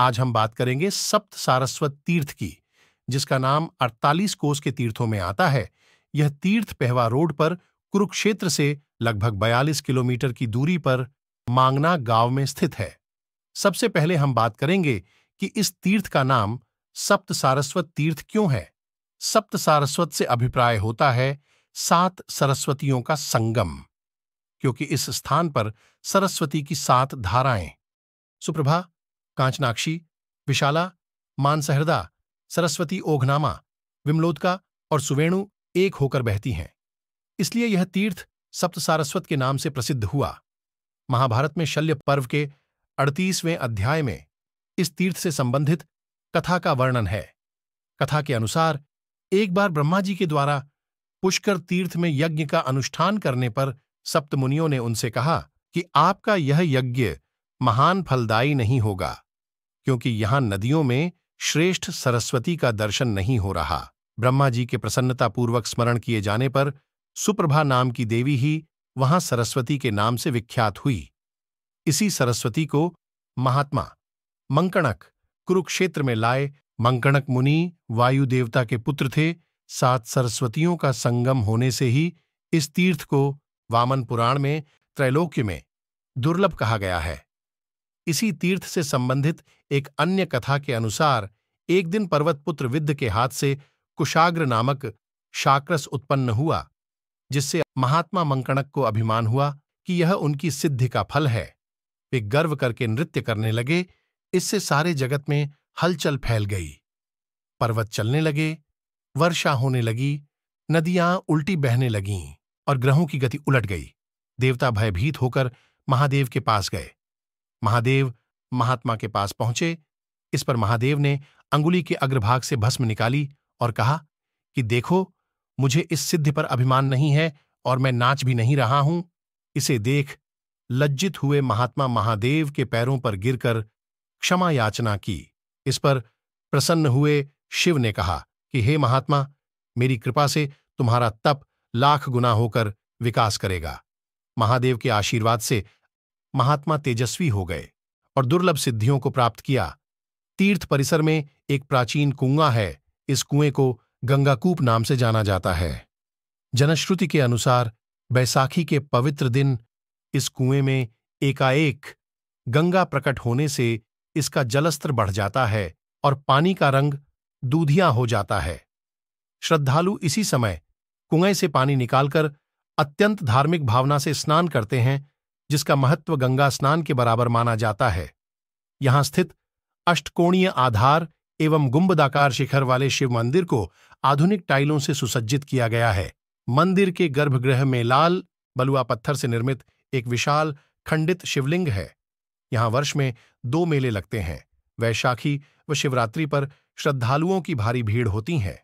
आज हम बात करेंगे सप्त सारस्वत तीर्थ की जिसका नाम 48 कोस के तीर्थों में आता है यह तीर्थ पहवा रोड पर कुरुक्षेत्र से लगभग 42 किलोमीटर की दूरी पर मांगना गांव में स्थित है सबसे पहले हम बात करेंगे कि इस तीर्थ का नाम सप्त सारस्वत तीर्थ क्यों है सप्त सारस्वत से अभिप्राय होता है सात सरस्वतियों का संगम क्योंकि इस स्थान पर सरस्वती की सात धाराएं सुप्रभा कांचनाक्षी विशाला मानसहृदा सरस्वती ओघनामा विमलोदका और सुवेणु एक होकर बहती हैं इसलिए यह तीर्थ सप्त सारस्वत के नाम से प्रसिद्ध हुआ महाभारत में शल्य पर्व के अड़तीसवें अध्याय में इस तीर्थ से संबंधित कथा का वर्णन है कथा के अनुसार एक बार ब्रह्मा जी के द्वारा पुष्कर तीर्थ में यज्ञ का अनुष्ठान करने पर सप्तमुनियों ने उनसे कहा कि आपका यह यज्ञ महान फलदायी नहीं होगा क्योंकि यहां नदियों में श्रेष्ठ सरस्वती का दर्शन नहीं हो रहा ब्रह्मा जी के प्रसन्नतापूर्वक स्मरण किए जाने पर सुप्रभा नाम की देवी ही वहां सरस्वती के नाम से विख्यात हुई इसी सरस्वती को महात्मा मंकणक कुरुक्षेत्र में लाए मंकणक मुनि वायु देवता के पुत्र थे सात सरस्वतियों का संगम होने से ही इस तीर्थ को वामन पुराण में त्रैलोक्य में दुर्लभ कहा गया है इसी तीर्थ से संबंधित एक अन्य कथा के अनुसार एक दिन पर्वतपुत्र विद्ध के हाथ से कुशाग्र नामक शाक्रस उत्पन्न हुआ जिससे महात्मा मंकणक को अभिमान हुआ कि यह उनकी सिद्धि का फल है वे गर्व करके नृत्य करने लगे इससे सारे जगत में हलचल फैल गई पर्वत चलने लगे वर्षा होने लगी नदियां उल्टी बहने लगीं और ग्रहों की गति उलट गई देवता भयभीत होकर महादेव के पास गए महादेव महात्मा के पास पहुंचे इस पर महादेव ने अंगुली के अग्रभाग से भस्म निकाली और कहा कि देखो मुझे इस सिद्धि पर अभिमान नहीं है और मैं नाच भी नहीं रहा हूं इसे देख लज्जित हुए महात्मा महादेव के पैरों पर गिरकर क्षमा याचना की इस पर प्रसन्न हुए शिव ने कहा कि हे महात्मा मेरी कृपा से तुम्हारा तप लाख गुना होकर विकास करेगा महादेव के आशीर्वाद से महात्मा तेजस्वी हो गए और दुर्लभ सिद्धियों को प्राप्त किया तीर्थ परिसर में एक प्राचीन कुआं है इस कुएं को गंगाकूप नाम से जाना जाता है जनश्रुति के अनुसार बैसाखी के पवित्र दिन इस कुएं में एकाएक गंगा प्रकट होने से इसका जलस्त्र बढ़ जाता है और पानी का रंग दूधिया हो जाता है श्रद्धालु इसी समय कुएं से पानी निकालकर अत्यंत धार्मिक भावना से स्नान करते हैं जिसका महत्व गंगा स्नान के बराबर माना जाता है यहां स्थित अष्टकोणीय आधार एवं गुंबदाकार शिखर वाले शिव मंदिर को आधुनिक टाइलों से सुसज्जित किया गया है मंदिर के गर्भगृह में लाल बलुआ पत्थर से निर्मित एक विशाल खंडित शिवलिंग है यहां वर्ष में दो मेले लगते हैं वैशाखी व शिवरात्रि पर श्रद्धालुओं की भारी भीड़ होती है